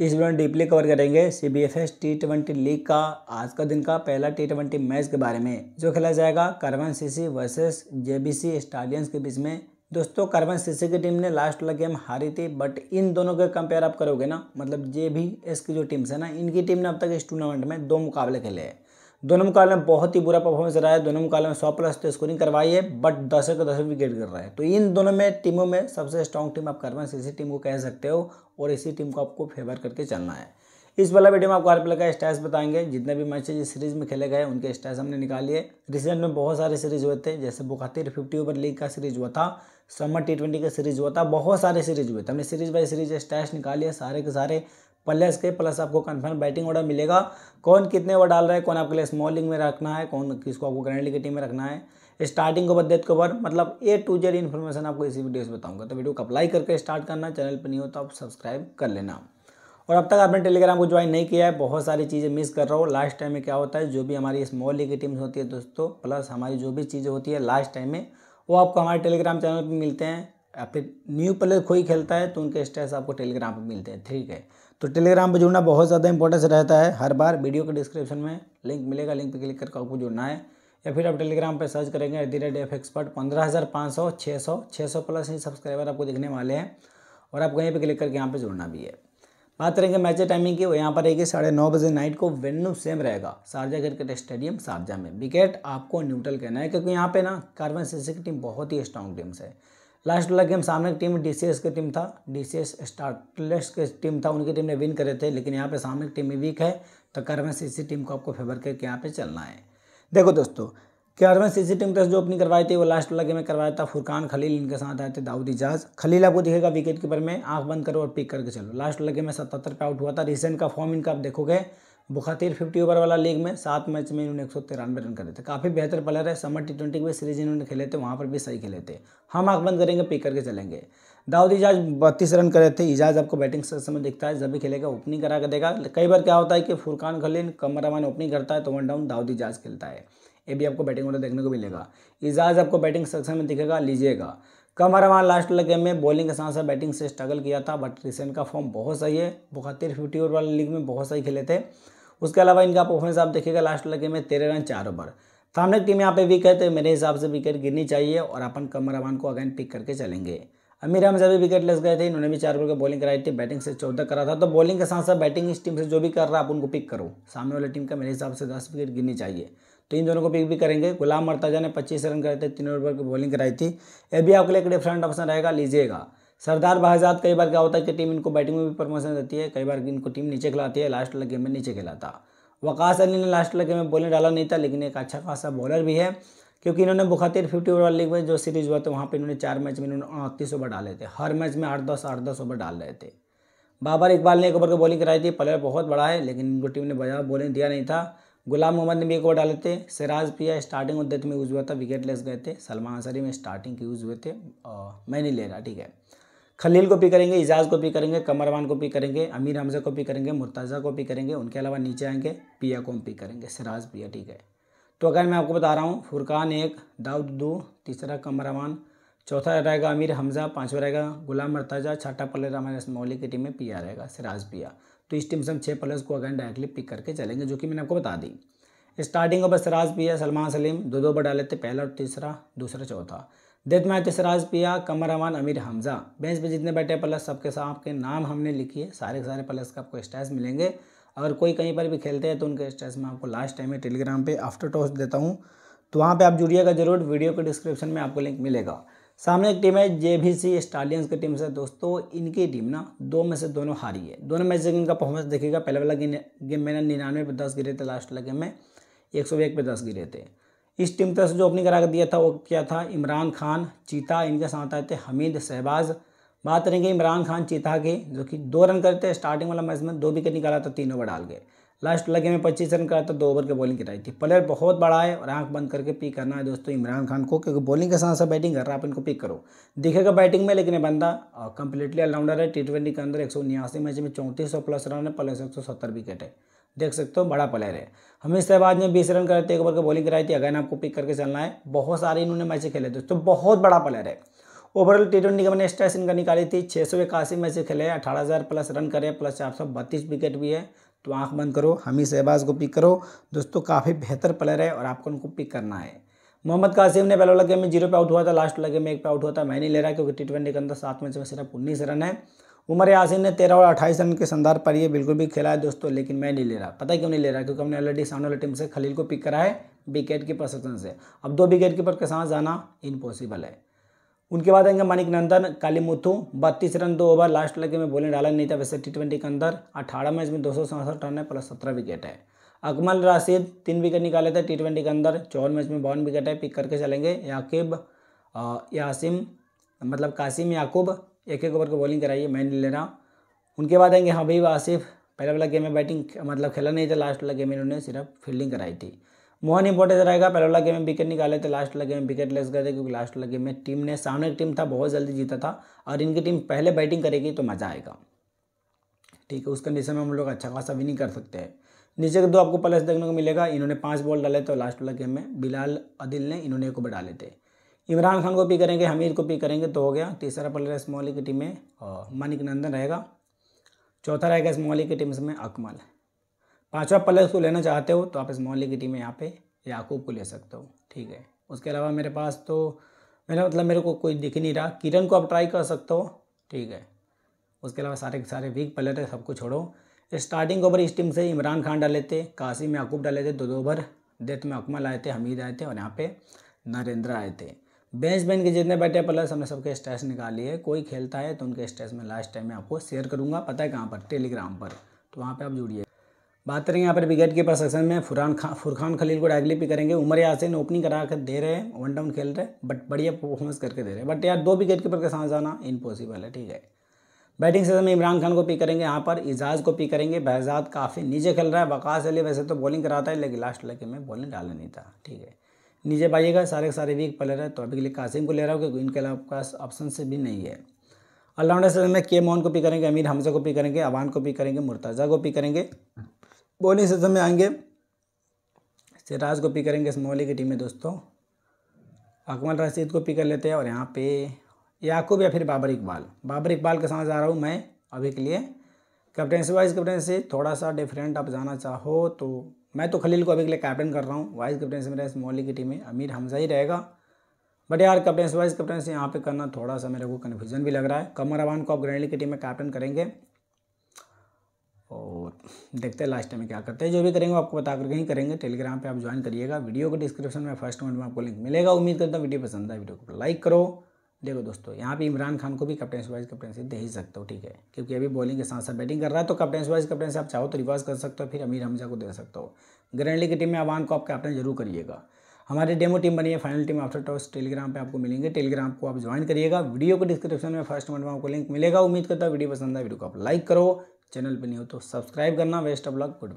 इस वीडियो में deeply cover करेंगे C B F S T twenty league का आज का दिन का पहला टी ट्वेंटी मैच के बारे में जो खेला जाएगा carbon CC versus JBC stallions के बीच में दोस्तों कार्बन सीसी की टीम ने लास्ट वाला गेम हारी थी बट इन दोनों के कंपेयर आप करोगे ना मतलब जे बी एस की जो टीम्स है ना इनकी टीम ने अब तक इस टूर्नामेंट में दो मुकाबले खेले हैं दोनों मुकाबले में बहुत ही बुरा परफॉर्मेंस रहा है दोनों मुकाबले में सौ प्लस तो स्कोरिंग करवाई है बट दशक का विकेट कर रहा है तो इन दोनों में टीमों में सबसे स्ट्रॉन्ग टीम आप करवंश इसी टीम को कह सकते हो और इसी टीम को आपको फेवर करके चलना है इस वाला वीडियो में आपको आरपीएल का स्टैट्स बताएंगे जितने भी मैच जिस सीरीज में खेले गए उनके स्टैट्स हमने निकालिए रिसेंट में बहुत सारे सीरीज हुए थे जैसे बुखातिर फिफ्टी ओवर लीग का सीरीज हुआ था समर टी ट्वेंटी का सीरीज हुआ था बहुत सारे सीरीज हुए थे हमने सीरीज बाई सीरीज स्टैट्स निकालिए सारे के सारे प्लस के प्लस आपको कन्फर्म बैटिंग ऑर्डर मिलेगा कौन कितने ओवर डाल रहा है कौन आपके लिए स्मॉलिंग में रखना है कौन किसको आपको ग्रैंड लीग टीम में रखना है स्टार्टिंग को बद कवर मतलब ए टू जेड इन्फॉर्मेशन आपको इसी वीडियो से बताऊंगा तो वीडियो को अप्लाई करके स्टार्ट करना चैनल पर नहीं हो तो आप सब्सक्राइब कर लेना और अब तक आपने टेलीग्राम को ज्वाइन नहीं किया है बहुत सारी चीज़ें मिस कर रहा हो लास्ट टाइम में क्या होता है जो भी हमारी स्मॉल लीग की टीम्स होती है दोस्तों प्लस हमारी जो भी चीज़ें होती है लास्ट टाइम में वो आपको हमारे टेलीग्राम चैनल पर मिलते हैं या फिर न्यू प्लेयर कोई खेलता है तो उनके स्टेस आपको टेलीग्राम पर मिलते हैं ठीक है तो टेलीग्राम पर जुड़ना बहुत ज़्यादा इंपॉर्टेंस रहता है हर बार वीडियो के डिस्क्रिप्शन में लिंक मिलेगा लिंक पर क्लिक करके आपको जुड़ना है या फिर आप टेलीग्राम पर सर्च करेंगे at the rate F expert पंद्रह हज़ार पाँच सौ छः सौ छः सौ प्लस ही सब्सक्राइबर आपको दिखने वाले हैं और आप कहीं पर क्लिक करके यहाँ पर जुड़ना भी है बात करेंगे मैच टाइमिंग की यहाँ पर रहेगी साढ़े नौ बजे नाइट को वेन्यू सेम रहेगा शारजा क्रिकेट स्टेडियम शारजा में विकेट आपको न्यूट्रल कहना है क्योंकि यहाँ पे ना कार्बन सीसी की टीम बहुत ही स्ट्रॉन्ग टीम्स है लास्ट वाला गेम सामने की टीम डी की टीम था डी सी एस स्टार्टलेस की टीम था उनकी टीम ने विन करे थे लेकिन यहाँ पे सामने की टीम में वीक है तो कर्वेंस इसी टीम को आपको फेवर करके यहाँ पे चलना है देखो दोस्तों कर्वेंस इसी टीम तक तो जो अपनी करवाई थी वो लास्ट वाला गेम में करवाया था फुरकान खलील इनके साथ आए थे दाऊद इजाज खलील आपको दिखेगा विकेट कीपर में आंख बंद करो और पिक करके चलो लास्ट वाला गेम में सतहत्तर पे आउट हुआ था रिसेंट का फॉर्म इनका आप देखोगे बुखातिर फिफ्टी ओवर वाला लीग में सात मैच में इन्होंने एक सौ तिरानवे रन करे थे काफ़ी बेहतर प्लेयर है समर टी ट्वेंटी में सीरीज इन्होंने खेले थे वहाँ पर भी सही खेले थे हम आँख बंद करेंगे पिक करके चलेंगे दाऊद इजाज बत्तीस रन करे थे इजाज आपको बैटिंग सेक्शन में दिखता है जब भी खेलेगा ओपनिंग करा कर देगा कई बार क्या होता है कि फुरकान खलीन कमर अमान ओपनिंग करता है तो वन डाउन दाऊद इजाज खेलता है ये भी आपको बैटिंग ऑर्डर देखने को मिलेगा इजाज आपको बैटिंग सेक्शन में दिखेगा लीजिएगा कम हमारा लास्ट लगे में बॉलिंग के साथ साथ बैटिंग से स्ट्रगल किया था बट रिसेंट का फॉर्म बहुत सही है बहत्तर फिफ्टी ओवर वाले लीग में बहुत सही खेले थे उसके अलावा इनका परफॉर्मेंस आप देखिएगा लास्ट लगे में तेरह रन चार ओवर सामने टीम यहाँ पे विकेट है तो मेरे हिसाब से विकेट गिरनी चाहिए और अपन कमर अमान को अगेन पिक करके चलेंगे अमीर जब भी विकेट लेस गए थे इन्होंने भी चार ओवर की बॉलिंग कराई थी बैटिंग से चौदह करा था तो बॉलिंग के साथ साथ बैटिंग इस टीम से जो भी कर रहा है आप उनको पिक करो सामने वाली टीम का मेरे हिसाब से दस विकेट गिरनी चाहिए तो इन दोनों को पिक भी करेंगे गुलाम मरताजा ने पच्चीस रन कराए थे तीन ओवर की बॉलिंग कराई थी ये भी आपके लिए एक डिफरेंट ऑप्शन रहेगा लीजिएगा सरदार बहाजाद कई बार क्या होता है कि टीम इनको बैटिंग में भी प्रमोशन देती है कई बार इनको टीम नीचे खिलाती है लास्ट वाला गेम में नीचे खिलाता वकास अली ने लास्ट लगे गेम में बॉलिंग डाला नहीं था लेकिन एक अच्छा खासा बॉलर भी है क्योंकि इन्होंने बुखातिर फिफ्टी ओवर लीग में जो सीरीज हुआ था वहाँ पर इन्होंने चार मैच में इन्होंने उनतीस ओवर डाले थे हर मैच में आठ दस आठ दस ओवर डाल रहे थे बाबर इकबाल ने एक ओवर की बॉलिंग कराई थी प्लेयर बहुत बड़ा है लेकिन इनको टीम ने बजा बॉलिंग दिया नहीं था गुलाम मोहम्मद ने भी एक ओवर डाले थे सिराज पिया स्टार्टिंग डेथ में यूज़ हुआ था विकेट लेस गए थे सलमान अंसारी में स्टार्टिंग के यूज़ हुए थे और मैं नहीं ले रहा ठीक है खलील को पी करेंगे इजाज़ को पी करेंगे कमरवान को पी करेंगे अमीर हमजा को पी करेंगे मुर्ताजा को पी करेंगे उनके अलावा नीचे आएंगे पिया को हम पी करेंगे सिराज पिया ठीक है तो अगर मैं आपको बता रहा हूँ फुरकान एक दाऊद दो तीसरा कमरवान चौथा रहेगा अमीर हमजा पाँचवा रहेगा गुलाम मरताजा छठा पल्ले रामा मौली की टीम में पिया रहेगा सिराज पिया तो इस टीम से हम छः प्लेयर्स को अगेन डायरेक्टली पिक करके चलेंगे जो कि मैंने आपको बता दी स्टार्टिंग ऑफ सराज पिया सलमान सलीम दो दो बढ़ा लेते पहला और तीसरा दूसरा चौथा देत मैं सिराज पिया कमर अमान अमीर हमजा बेंच पे जितने बैठे प्लस सबके साथ आपके नाम हमने लिखी है सारे सारे प्लस का आपको स्टैट्स मिलेंगे अगर कोई कहीं पर भी खेलते हैं तो उनके स्टैस में आपको लास्ट टाइम में टेलीग्राम पे आफ्टर टॉस देता हूँ तो वहाँ पे आप जुड़िएगा जरूर वीडियो के डिस्क्रिप्शन में आपको लिंक मिलेगा सामने एक टीम है जे भी सी स्टालियंस की टीम से दोस्तों इनकी टीम ना दो में से दोनों हारी है दोनों मैच इनका परफॉर्मेंस देखेगा पहले वाला गेम में ना निन्यानवे पे दस गिरे थे लास्ट वाला गेम में एक सौ एक पे दस गिरे थे इस टीम तरफ से जो ओपनिंग करा कर दिया था वो क्या था इमरान खान चीता इनके साथ आए थे हमीद शहबाज बात करेंगे इमरान खान चीता की जो कि दो रन करते स्टार्टिंग वाला मैच में दो विकेट निकाला था तीन ओवर डाल गए लास्ट लगे में पच्चीस रन करा तो दो ओवर की बॉलिंग गिराई थी प्लेयर बहुत बड़ा है और आंख बंद करके पिक करना है दोस्तों इमरान खान को क्योंकि बॉलिंग के साथ साथ बैटिंग कर रहा है आप इनको पिक करो दिखेगा बैटिंग में लेकिन ये बंदा कंप्लीटली ऑलराउंडर है टी ट्वेंटी के अंदर एक सौ उन्यासी मैच में चौंतीस प्लस रन है प्लस एक सौ सत्तर विकेट है देख सकते हो बड़ा प्लेयर है हमेश शहबाज ने बीस रन करते एक ओवर की बॉलिंग कराई थी अगैन आपको पिक करके चलना है बहुत सारे इन्होंने मैच खेले दोस्तों बहुत बड़ा प्लेयर है ओवरऑल टी ट्वेंटी मैंने स्टैस इनका निकाली थी छः सौ इक्यासी मैच खेले अठारह हज़ार प्लस रन करे प्लस चार सौ बत्तीस विकेट भी है तो आंख बंद करो हमी शहबाज को पिक करो दोस्तों काफ़ी बेहतर प्लेयर है और आपको उनको पिक करना है मोहम्मद कासिम ने पहले वाला गेम में जीरो पे आउट हुआ था लास्ट वाला गेम में एक पे आउट हुआ था मैं नहीं ले रहा क्योंकि टी ट्वेंटी के अंदर सात मैच में सिर्फ उन्नीस रन है उमर यासिन ने तेरह और अट्ठाईस रन के संदार पर ये बिल्कुल भी खेला है दोस्तों लेकिन मैं नहीं ले रहा पता क्यों नहीं ले रहा क्योंकि हमने ऑलरेडी सामने वाली टीम से खलील को पिक करा है विकेट की कीपर से अब दो विकेट कीपर के साथ जाना इम्पॉसिबल है उनके बाद आएंगे मानिक नंदन कालीमुथु बत्तीस रन दो ओवर लास्ट लगे में बॉलिंग डाला नहीं था वैसे टी ट्वेंटी के अंदर अठारह मैच में दो सौ सड़सठ रन है प्लस सत्रह विकेट है अकमल राशिद तीन विकेट निकाले थे टी ट्वेंटी के अंदर चौवन मैच में बावन विकेट है पिक करके चलेंगे याकिब यासिम मतलब कासिम याकूब एक एक ओवर को बॉलिंग कराइए मैं नहीं ले रहा उनके बाद आएंगे हबीब आसिफ पहले वाला गेम में बैटिंग मतलब खेला नहीं था लास्ट वाला गेम में इन्होंने सिर्फ फील्डिंग कराई थी मोहन इंपॉर्टेंट रहेगा पहले वाला गेम में विकेट निकाले थे लास्ट वाला गेम में विकेट लेस गए थे क्योंकि लास्ट वाला गेम में टीम ने सामने की टीम था बहुत जल्दी जीता था और इनकी टीम पहले बैटिंग करेगी तो मज़ा आएगा ठीक है उस कंडीशन में हम लोग अच्छा खासा विनिंग कर सकते हैं नीचे के दो आपको प्लस देखने को मिलेगा इन्होंने पाँच बॉल डाले तो लास्ट वाला गेम में बिलाल अदिल ने इन्होंने एक ओवर डाले थे इमरान खान को पी करेंगे हमीद को पी करेंगे तो हो गया तीसरा प्लेयर इस मोहली की टीम में मानिक नंदन रहेगा चौथा रहेगा इस मोहली की टीम में अकमल पाँचवा प्लेयर को लेना चाहते हो तो आप इस मोहल्ले की टीम में यहाँ पे याकूब को ले सकते हो ठीक है उसके अलावा मेरे पास तो मैंने मतलब मेरे को कोई दिख नहीं रहा किरण को आप ट्राई कर सकते हो ठीक है उसके अलावा सारे के सारे वीक प्लेयर है सबको छोड़ो स्टार्टिंग ओवर इस टीम से इमरान खान डाले थे में याकूब डाले थे दो दो ओवर डेथ में अकमल आए थे हमीद आए थे और यहाँ पे नरेंद्र आए थे बेंच बैन के जितने बैठे प्लेयर्स हमने सबके स्ट्रेस निकाली है कोई खेलता है तो उनके स्ट्रेस में लास्ट टाइम में आपको शेयर करूँगा पता है कहाँ पर टेलीग्राम पर तो वहाँ पर आप जुड़िए बात करेंगे यहाँ पर विकेट कीपर सेक्शन में फुरान खा फुरखान खलील को डायरेक्टली पिक करेंगे उमर यासिन ओपनिंग करा कर दे रहे हैं वन डाउन खेल रहे हैं बट बढ़िया परफॉर्मेंस करके दे रहे हैं बट यार दो विकेट कीपर के साथ जाना इम्पॉसिबल है ठीक है बैटिंग सेक्शन में इमरान खान को पिक करेंगे यहाँ पर एजाज को पिक करेंगे बहजाद काफ़ी नीचे खेल रहा है बकास अली वैसे तो बॉलिंग कराता है लेकिन लास्ट लगे में बॉलिंग डाला नहीं था ठीक है नीचे पाइएगा सारे सारे वीक प्लेयर है तो अभी के लिए कासिम को ले रहा हूँ क्योंकि इनके अलावा पास ऑप्शन से भी नहीं है ऑलराउंडर सेक्शन में के मोहन को पिक करेंगे अमीर हमजा को पिक करेंगे अवान को पिक करेंगे मुर्ताजा को पिक करेंगे बॉलिंग सिस्टम में आएंगे सिराज को पिक करेंगे स्मोली की टीम में दोस्तों अकमल रशीद को पिक कर लेते हैं और यहाँ पे याकूब या फिर बाबर इकबाल बाबर इकबाल के साथ जा रहा हूँ मैं अभी के लिए कैप्टनसी वाइस कैप्टनसी थोड़ा सा डिफरेंट आप जाना चाहो तो मैं तो खलील को अभी के लिए कैप्टन कर रहा हूँ वाइस कैप्टनसी मेरा स्मोली की टीम में अमीर हमजा ही रहेगा बट यार कैप्टनसी वाइस कैप्टनसी यहाँ पे करना थोड़ा सा मेरे को कन्फ्यूजन भी लग रहा है कमर अवान को आप ग्रैंडली की टीम में कैप्टन करेंगे और देखते हैं लास्ट टाइम क्या करते हैं जो भी करेंगे आपको बता करके ही करेंगे टेलीग्राम पे आप ज्वाइन करिएगा वीडियो के डिस्क्रिप्शन में फर्स्ट कमेंट में आपको लिंक मिलेगा उम्मीद करता हूँ वीडियो पसंद है वीडियो को लाइक करो देखो दोस्तों यहाँ पे इमरान खान को भी कैप्टनसी वाइज कैप्टनसी दे ही सकते हो ठीक है क्योंकि अभी बॉलिंग के साथ साथ बैटिंग कर रहा है तो कैप्टनसी वाइज कैप्टनसी आप चाहो तो रिवाज कर सकते हो फिर अमीर हमजा को दे सकते हो ग्रैंडली की टीम में आवान को आप कैप्टन जरूर करिएगा हमारी डेमो टीम बनी है final team after toss Telegram पे आपको मिलेंगे टेलीग्राम को आप ज्वाइन करिएगा वीडियो को डिस्क्रिप्शन में फर्स्ट कमेंट में आपको लिंक मिलेगा उम्मीद करता है वीडियो पसंद है वीडियो को आप लाइक करो चैनल पर नहीं हो तो सब्सक्राइब करना वेस्ट ऑफ लक गुड